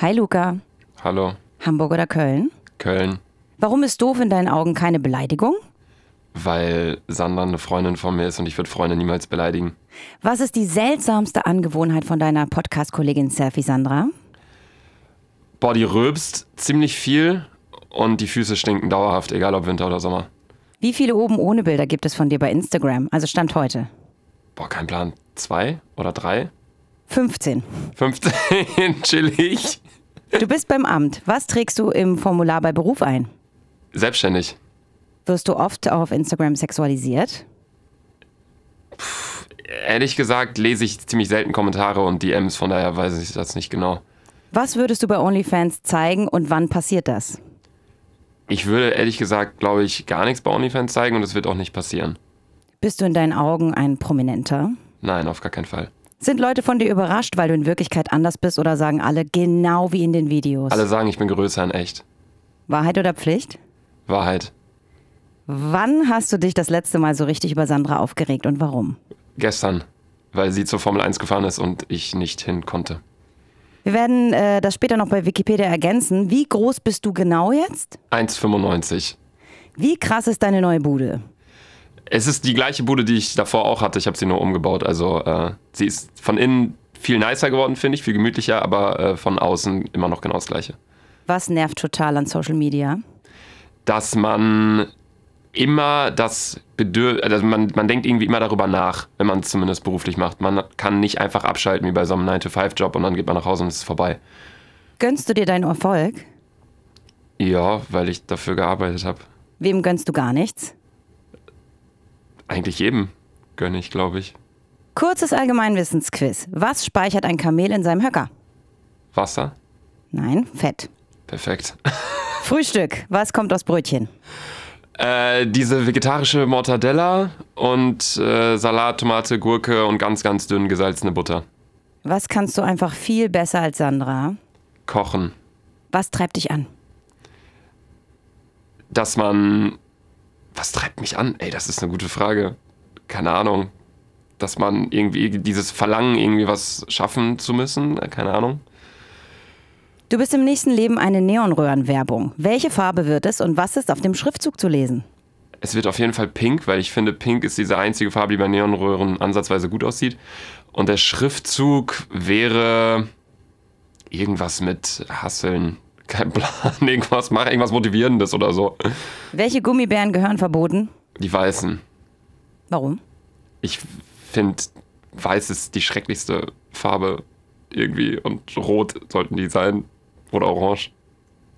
Hi Luca. Hallo. Hamburg oder Köln? Köln. Warum ist doof in deinen Augen keine Beleidigung? Weil Sandra eine Freundin von mir ist und ich würde Freunde niemals beleidigen. Was ist die seltsamste Angewohnheit von deiner Podcast-Kollegin Selfie Sandra? Boah, die röbst ziemlich viel und die Füße stinken dauerhaft, egal ob Winter oder Sommer. Wie viele oben ohne Bilder gibt es von dir bei Instagram? Also Stand heute. Boah, kein Plan. Zwei oder drei? 15. 15, chillig. Du bist beim Amt. Was trägst du im Formular bei Beruf ein? Selbstständig. Wirst du oft auch auf Instagram sexualisiert? Puh, ehrlich gesagt lese ich ziemlich selten Kommentare und DMs, von daher weiß ich das nicht genau. Was würdest du bei OnlyFans zeigen und wann passiert das? Ich würde ehrlich gesagt, glaube ich, gar nichts bei OnlyFans zeigen und es wird auch nicht passieren. Bist du in deinen Augen ein Prominenter? Nein, auf gar keinen Fall. Sind Leute von dir überrascht, weil du in Wirklichkeit anders bist oder sagen alle genau wie in den Videos? Alle sagen, ich bin größer in echt. Wahrheit oder Pflicht? Wahrheit. Wann hast du dich das letzte Mal so richtig über Sandra aufgeregt und warum? Gestern, weil sie zur Formel 1 gefahren ist und ich nicht hin konnte. Wir werden äh, das später noch bei Wikipedia ergänzen. Wie groß bist du genau jetzt? 1,95. Wie krass ist deine neue Bude? Es ist die gleiche Bude, die ich davor auch hatte. Ich habe sie nur umgebaut. Also äh, sie ist von innen viel nicer geworden, finde ich, viel gemütlicher, aber äh, von außen immer noch genau das Gleiche. Was nervt total an Social Media? Dass man immer das Bedürfnis, also man, man denkt irgendwie immer darüber nach, wenn man es zumindest beruflich macht. Man kann nicht einfach abschalten wie bei so einem 9-to-5-Job und dann geht man nach Hause und es ist vorbei. Gönnst du dir deinen Erfolg? Ja, weil ich dafür gearbeitet habe. Wem gönnst du gar nichts? eigentlich jedem gönne ich, glaube ich. Kurzes Allgemeinwissensquiz. Was speichert ein Kamel in seinem Höcker? Wasser. Nein, Fett. Perfekt. Frühstück. Was kommt aus Brötchen? Äh, diese vegetarische Mortadella und äh, Salat, Tomate, Gurke und ganz, ganz dünn gesalzene Butter. Was kannst du einfach viel besser als Sandra? Kochen. Was treibt dich an? Dass man was treibt mich an? Ey, das ist eine gute Frage. Keine Ahnung. Dass man irgendwie dieses Verlangen, irgendwie was schaffen zu müssen, äh, keine Ahnung. Du bist im nächsten Leben eine Neonröhrenwerbung. Welche Farbe wird es und was ist auf dem Schriftzug zu lesen? Es wird auf jeden Fall pink, weil ich finde, pink ist diese einzige Farbe, die bei Neonröhren ansatzweise gut aussieht. Und der Schriftzug wäre irgendwas mit Hasseln, kein Plan, irgendwas mach, irgendwas Motivierendes oder so. Welche Gummibären gehören verboten? Die weißen. Warum? Ich finde, weiß ist die schrecklichste Farbe irgendwie und rot sollten die sein oder orange.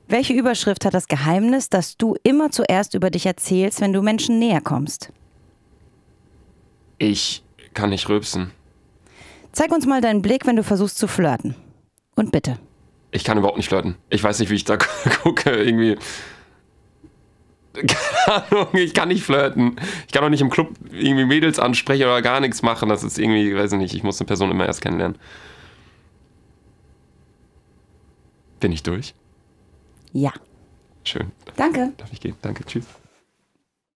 Welche Überschrift hat das Geheimnis, dass du immer zuerst über dich erzählst, wenn du Menschen näher kommst? Ich kann nicht rübsen. Zeig uns mal deinen Blick, wenn du versuchst zu flirten. Und bitte. Ich kann überhaupt nicht flirten. Ich weiß nicht, wie ich da gucke, irgendwie. Keine Ahnung, ich kann nicht flirten. Ich kann auch nicht im Club irgendwie Mädels ansprechen oder gar nichts machen. Das ist irgendwie, weiß ich nicht, ich muss eine Person immer erst kennenlernen. Bin ich durch? Ja. Schön. Danke. Darf ich gehen? Danke, tschüss.